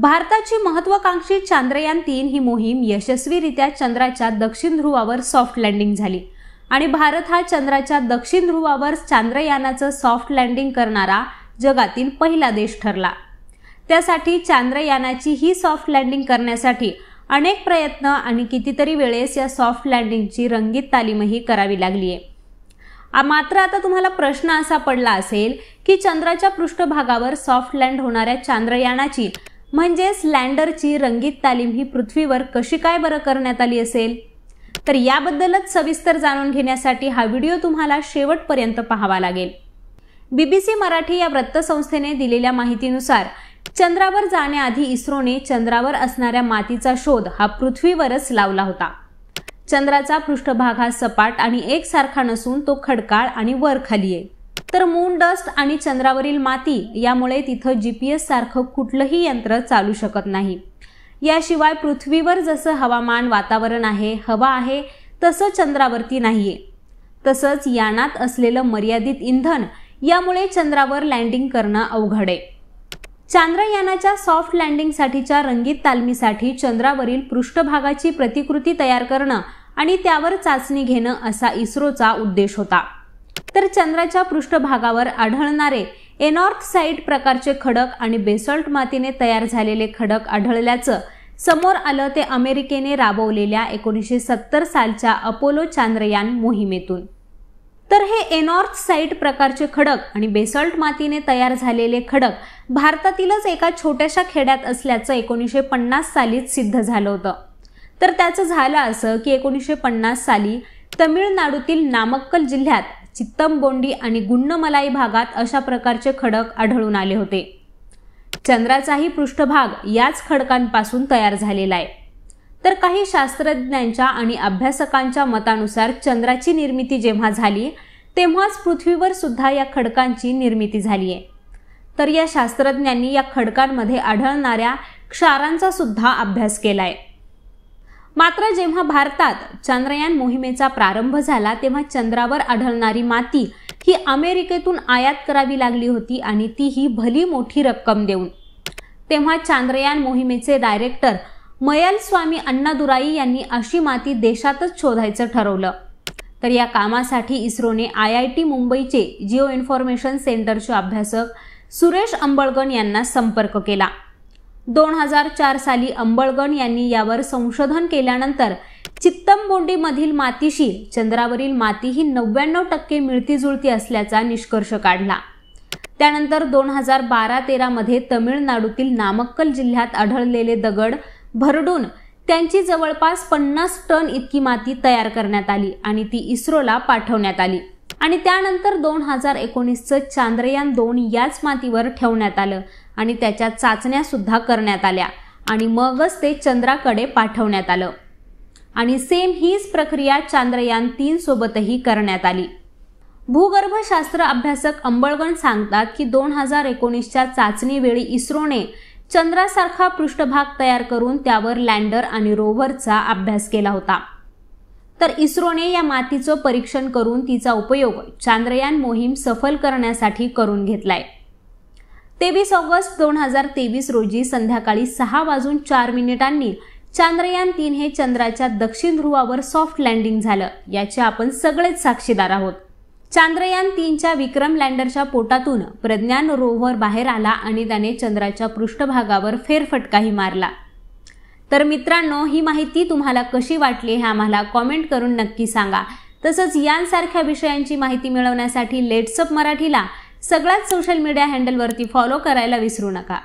भारताची महत्वाकांक्षी चांद्रयान तीन ही मोहीम यशस्वीरित्या चंद्राच्या दक्षिण ध्रुवावर सॉफ्ट लँडिंग झाली आणि भारत हा चंद्राच्या दक्षिण ध्रुवावर चांद्रयानाचं सॉफ्ट लँडिंग करणारा जगातील पहिला देश ठरला त्यासाठी चांद्रयानाची ही सॉफ्ट लँडिंग करण्यासाठी अनेक प्रयत्न आणि कितीतरी वेळेस या सॉफ्ट लँडिंगची रंगीत तालीमही करावी लागली आहे मात्र आता तुम्हाला प्रश्न असा पडला असेल की चंद्राच्या पृष्ठभागावर सॉफ्ट लँड होणाऱ्या चांद्रयानाची म्हणजेच लँडरची रंगीत तालीम ही पृथ्वीवर कशी काय बरं करण्यात आली असेल तर याबद्दलच सविस्तर जाणून घेण्यासाठी हा व्हिडिओ तुम्हाला शेवटपर्यंत पाहावा लागेल बीबीसी मराठी या वृत्तसंस्थेने दिलेल्या माहितीनुसार चंद्रावर जाण्याआधी इस्रोने चंद्रावर असणाऱ्या मातीचा शोध हा पृथ्वीवरच लावला होता चंद्राचा पृष्ठभाग हा सपाट आणि एकसारखा नसून तो खडकाळ आणि वर खाली आहे तर मून डस्ट आणि चंद्रावरील माती यामुळे तिथं जी पी एस सारखं कुठलंही यंत्र चालू शकत नाही याशिवाय पृथ्वीवर जसं हवामान वातावरण आहे हवा आहे तसं चंद्रावरती नाही आहे तसंच यानात असलेलं मर्यादित इंधन यामुळे चंद्रावर लँडिंग करणं अवघड आहे चांद्रयानाच्या सॉफ्ट लँडिंगसाठीच्या रंगीत तालमीसाठी चंद्रावरील पृष्ठभागाची प्रतिकृती तयार करणं आणि त्यावर चाचणी घेणं असा इस्रोचा उद्देश होता तर चंद्राच्या पृष्ठभागावर आढळणारे साईट प्रकारचे खडक आणि बेसॉल्ट मातीने तयार झालेले खडक आढळल्याचं समोर आलं ते अमेरिकेने राबवलेल्या एकोणीसशे सत्तर सालच्या अपोलो चांद्रयान मोहिमेतून तर हे एनॉर्थ साईट प्रकारचे खडक आणि बेसॉल्ट मातीने तयार झालेले खडक भारतातीलच एका छोट्याशा खेड्यात असल्याचं एकोणीसशे पन्नास सालीच सिद्ध झालं होतं तर त्याचं झालं असं की एकोणीसशे पन्नास साली तमिळनाडूतील नामक्कल जिल्ह्यात चित्तमबोंडी आणि गुन्नमलाई भागात अशा प्रकारचे खडक आढळून आले होते चंद्राचाही पृष्ठभाग याच खडकांपासून तयार झालेला आहे तर काही शास्त्रज्ञांच्या आणि अभ्यासकांच्या मतानुसार चंद्राची निर्मिती जेव्हा झाली तेव्हाच पृथ्वीवर सुद्धा या खडकांची निर्मिती झाली आहे तर या शास्त्रज्ञांनी या खडकांमध्ये आढळणाऱ्या क्षारांचा सुद्धा अभ्यास केला आहे मात्र जेव्हा भारतात चंद्रयान मोहिमेचा प्रारंभ झाला तेव्हा चंद्रावर आढळणारी माती ही अमेरिकेतून आयात करावी लागली होती आणि ती ही भली मोठी रक्कम देऊन तेव्हा चांद्रयान मोहिमेचे डायरेक्टर मयल स्वामी अण्णादुराई यांनी अशी माती देशातच शोधायचं ठरवलं तर या कामासाठी इस्रोने आय आय टी मुंबईचे जिओ इन्फॉर्मेशन सेंटरचे अभ्यासक सुरेश अंबळगण यांना संपर्क केला दोन हजार चार साली अंबळगण यांनी यावर संशोधन केल्यानंतर चित्तमबोंडीमधील मातीशी चंद्रावरील माती ही नव्याण्णव टक्के मिळती जुळती असल्याचा निष्कर्ष काढला त्यानंतर दोन हजार बारा तेरामध्ये तमिळनाडूतील नामक्कल जिल्ह्यात आढळलेले दगड भरडून त्यांची जवळपास पन्नास टन इतकी माती तयार करण्यात आली आणि ती इस्रोला पाठवण्यात आली आणि त्यानंतर दोन हजार एकोणीसचं चांद्रयान दोन याच मातीवर ठेवण्यात आलं आणि त्याच्या चाचण्यासुद्धा करण्यात आल्या आणि मगच ते चंद्राकडे पाठवण्यात आलं आणि सेम हीच प्रक्रिया चांद्रयान तीन सोबतही करण्यात आली भूगर्भशास्त्र अभ्यासक अंबळगण सांगतात की दोन हजार एकोणीसच्या चाचणीवेळी इस्रोने चंद्रासारखा पृष्ठभाग तयार करून त्यावर लँडर आणि रोव्हरचा अभ्यास केला होता तर इस्रोने या मातीचं परीक्षण करून तिचा उपयोग चांद्रयान मोहीम सफल करण्यासाठी करून घेतलाय तेवीस ऑगस्ट दोन हजार तेवीस रोजी संध्याकाळी सहा वाजून चार मिनिटांनी चांद्रयान तीन हे चंद्राच्या दक्षिण ध्रुवावर सॉफ्ट लँडिंग झालं याचे आपण सगळेच साक्षीदार आहोत चांद्रयान तीनच्या विक्रम लँडरच्या पोटातून प्रज्ञान रोव्हर बाहेर आला आणि त्याने चंद्राच्या पृष्ठभागावर फेरफटकाही मारला तर मित्रांनो ही माहिती तुम्हाला कशी वाटली हे आम्हाला कॉमेंट करून नक्की सांगा तसंच यांसारख्या विषयांची माहिती मिळवण्यासाठी लेट्सअप मराठीला सगळ्याच सोशल मीडिया हँडलवरती फॉलो करायला विसरू नका